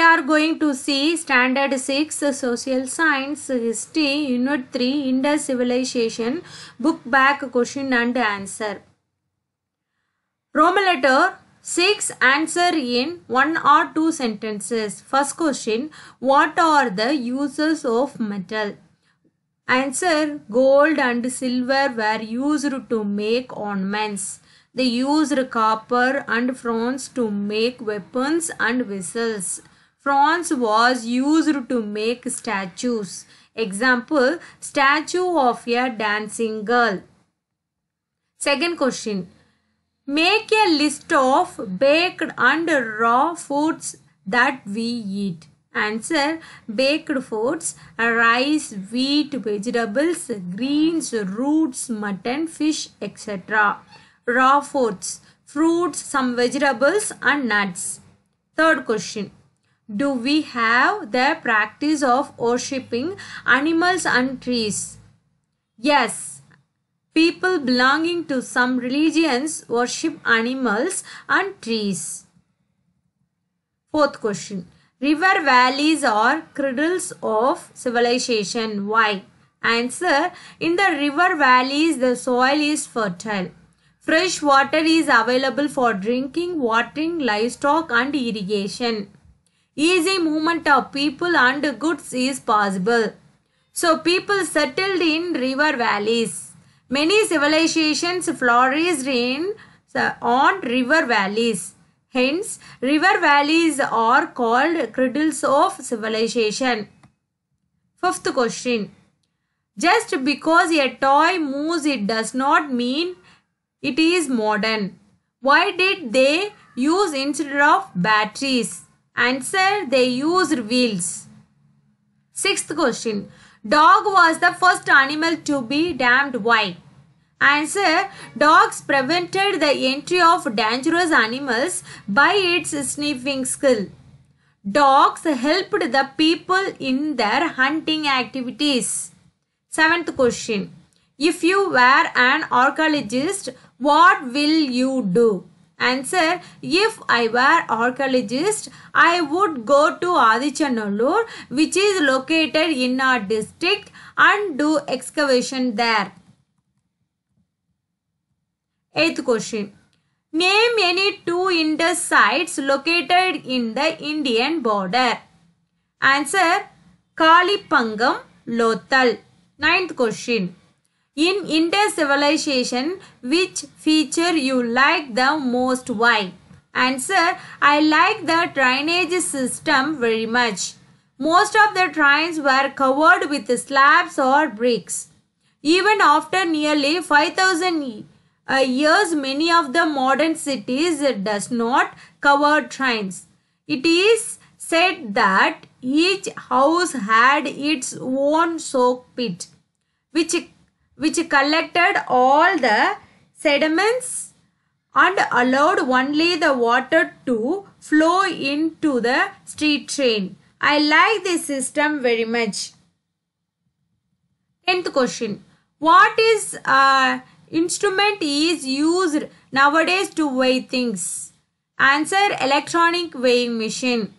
we are going to see standard 6 social science history unit 3 Indus civilization book back question and answer. Roman letter 6 answer in one or two sentences. First question what are the uses of metal? Answer gold and silver were used to make ornaments. They used copper and bronze to make weapons and vessels. Fronds was used to make statues. Example, statue of a dancing girl. Second question. Make a list of baked and raw foods that we eat. Answer baked foods rice, wheat, vegetables, greens, roots, mutton, fish, etc. Raw foods fruits, some vegetables, and nuts. Third question do we have the practice of worshipping animals and trees? Yes, people belonging to some religions worship animals and trees. Fourth question. River valleys are cradles of civilization. Why? Answer. In the river valleys, the soil is fertile. Fresh water is available for drinking, watering livestock and irrigation. Easy movement of people and goods is possible. So people settled in river valleys. Many civilizations flourished in on river valleys. Hence, river valleys are called cradles of civilization. Fifth question. Just because a toy moves, it does not mean it is modern. Why did they use instead of batteries? Answer, they used wheels. Sixth question. Dog was the first animal to be damned. Why? Answer, dogs prevented the entry of dangerous animals by its sniffing skill. Dogs helped the people in their hunting activities. Seventh question. If you were an archaeologist, what will you do? Answer, if I were archaeologist, I would go to Adichanallur which is located in our district and do excavation there. Eighth question. Name any two Indus sites located in the Indian border. Answer, Kalipangam, Lothal. Ninth question. In Indus civilization, which feature you like the most? Why? Answer, I like the drainage system very much. Most of the drains were covered with slabs or bricks. Even after nearly 5000 uh, years, many of the modern cities does not cover drains. It is said that each house had its own soak pit, which which collected all the sediments and allowed only the water to flow into the street train. I like this system very much. 10th question. What is uh, instrument is used nowadays to weigh things? Answer electronic weighing machine.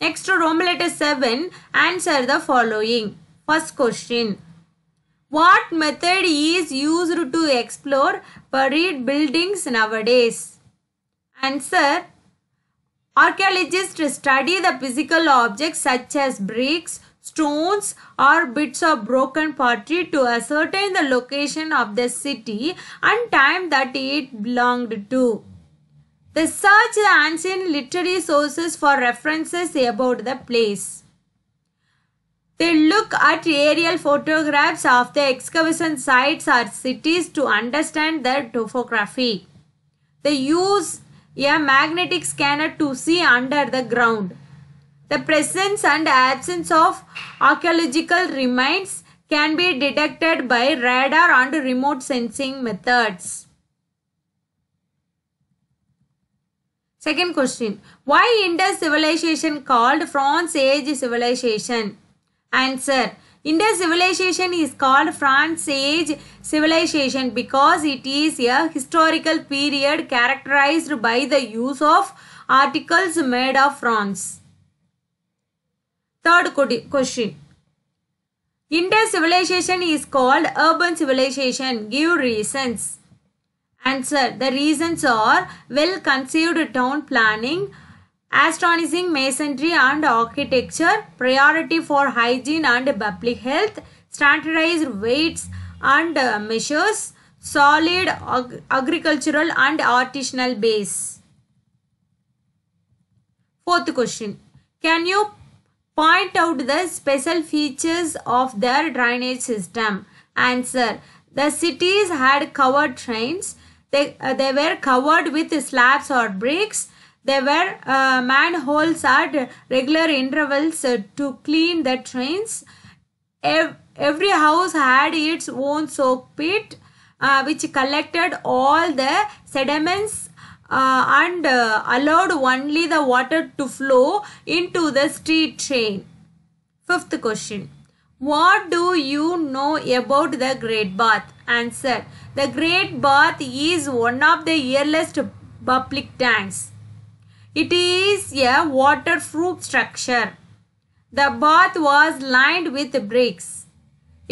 Next Roman letter 7. Answer the following. First question. What method is used to explore buried buildings nowadays? Answer Archaeologists study the physical objects such as bricks, stones or bits of broken pottery to ascertain the location of the city and time that it belonged to. They search the ancient literary sources for references about the place. They look at aerial photographs of the excavation sites or cities to understand their topography. They use a magnetic scanner to see under the ground. The presence and absence of archaeological remains can be detected by radar and remote sensing methods. Second question. Why Indus civilization called Bronze Age civilization? Answer. Indus civilization is called Bronze Age civilization because it is a historical period characterized by the use of articles made of bronze. Third question. Indus civilization is called urban civilization. Give reasons. Answer. The reasons are well conceived town planning, Astonishing masonry and architecture, priority for hygiene and public health, standardized weights and uh, measures, solid ag agricultural and artisanal base. Fourth question. Can you point out the special features of their drainage system? Answer. The cities had covered trains. They, uh, they were covered with slabs or bricks. There were uh, manholes at regular intervals to clean the trains. Every house had its own soak pit uh, which collected all the sediments uh, and uh, allowed only the water to flow into the street train. Fifth question. What do you know about the Great Bath? Answer. The Great Bath is one of the earliest public tanks. It is a waterproof structure. The bath was lined with bricks.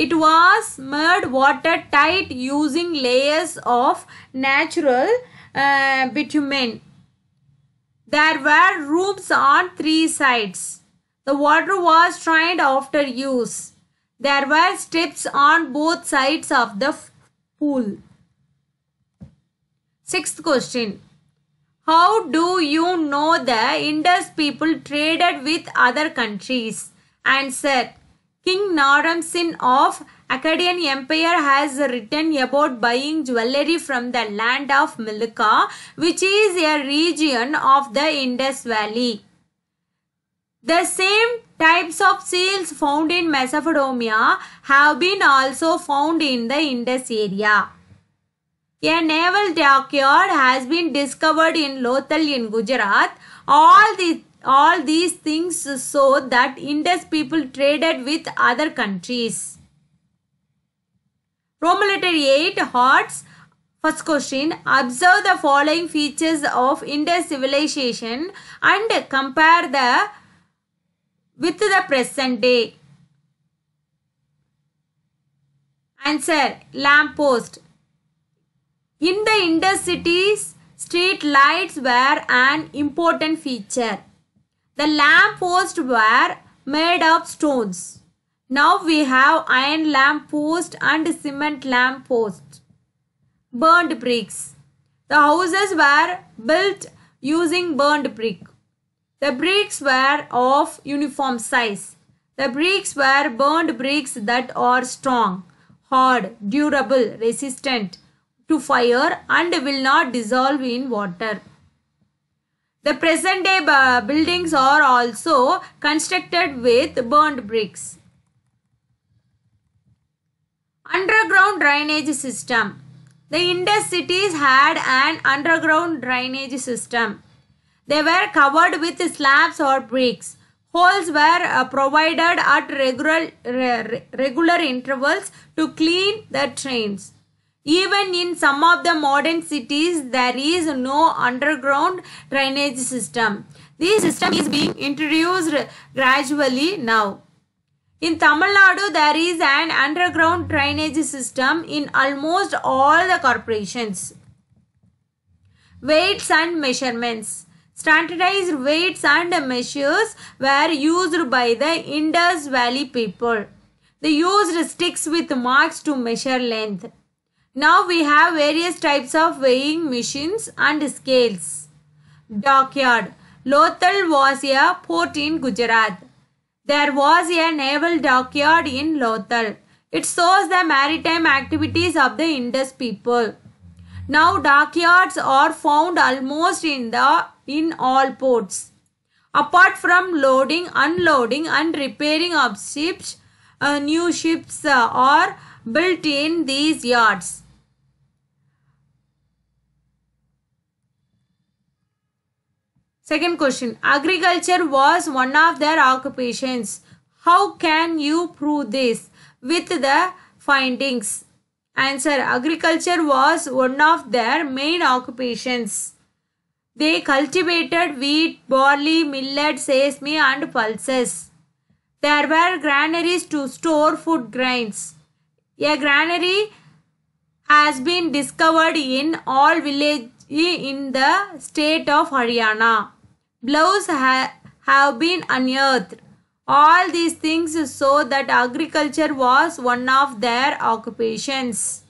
It was made watertight using layers of natural uh, bitumen. There were rooms on three sides. The water was drained after use. There were steps on both sides of the pool. Sixth question. How do you know the Indus people traded with other countries? Answer. King Naram Sin of Akkadian Empire has written about buying jewelry from the land of Milka, which is a region of the Indus Valley. The same types of seals found in Mesopotamia have been also found in the Indus area. A naval dockyard has been discovered in Lothal in Gujarat. All these all these things show that Indus people traded with other countries. Roman letter 8 hearts. First question. Observe the following features of Indus civilization and compare the with the present day. Answer. Lamp post. In the Indus cities, street lights were an important feature. The lamp posts were made of stones. Now we have iron lamp post and cement lamp post. Burned bricks. The houses were built using burned brick. The bricks were of uniform size. The bricks were burned bricks that are strong, hard, durable, resistant, to fire and will not dissolve in water. The present day buildings are also constructed with burnt bricks. Underground drainage system. The Indus cities had an underground drainage system. They were covered with slabs or bricks. Holes were uh, provided at regular, regular intervals to clean the trains. Even in some of the modern cities, there is no underground drainage system. This system is being introduced gradually now. In Tamil Nadu, there is an underground drainage system in almost all the corporations. Weights and measurements. Standardized weights and measures were used by the Indus Valley people. They used sticks with marks to measure length. Now we have various types of weighing machines and scales. Dockyard. Lothal was a port in Gujarat. There was a naval dockyard in Lothal. It shows the maritime activities of the Indus people. Now dockyards are found almost in the in all ports. Apart from loading, unloading and repairing of ships, uh, new ships uh, are built in these yards. Second question Agriculture was one of their occupations. How can you prove this with the findings? Answer Agriculture was one of their main occupations. They cultivated wheat, barley, millet, sesame, and pulses. There were granaries to store food grains. A granary has been discovered in all villages in the state of Haryana. Blows ha- have been unearthed. All these things show that agriculture was one of their occupations.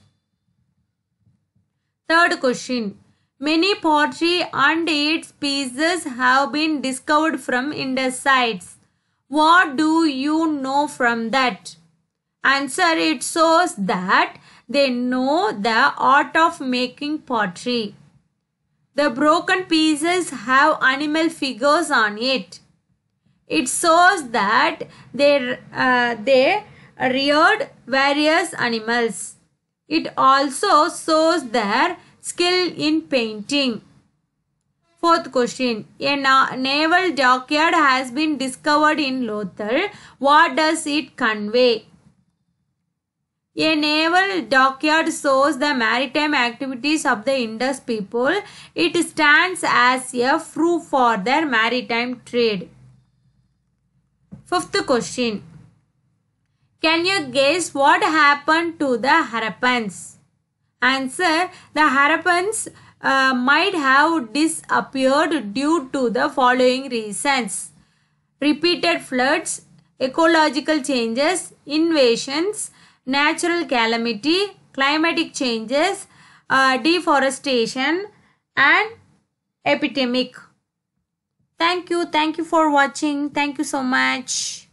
Third question. Many pottery and its pieces have been discovered from Indus sites. What do you know from that? Answer It shows that they know the art of making pottery. The broken pieces have animal figures on it. It shows that they, uh, they reared various animals. It also shows their skill in painting. Fourth question. A na naval dockyard has been discovered in Lothal. What does it convey? A naval dockyard shows the maritime activities of the Indus people. It stands as a proof for their maritime trade. Fifth question. Can you guess what happened to the Harappans? Answer. The Harappans uh, might have disappeared due to the following reasons. Repeated floods, ecological changes, invasions, natural calamity, climatic changes, uh, deforestation and epidemic. Thank you. Thank you for watching. Thank you so much.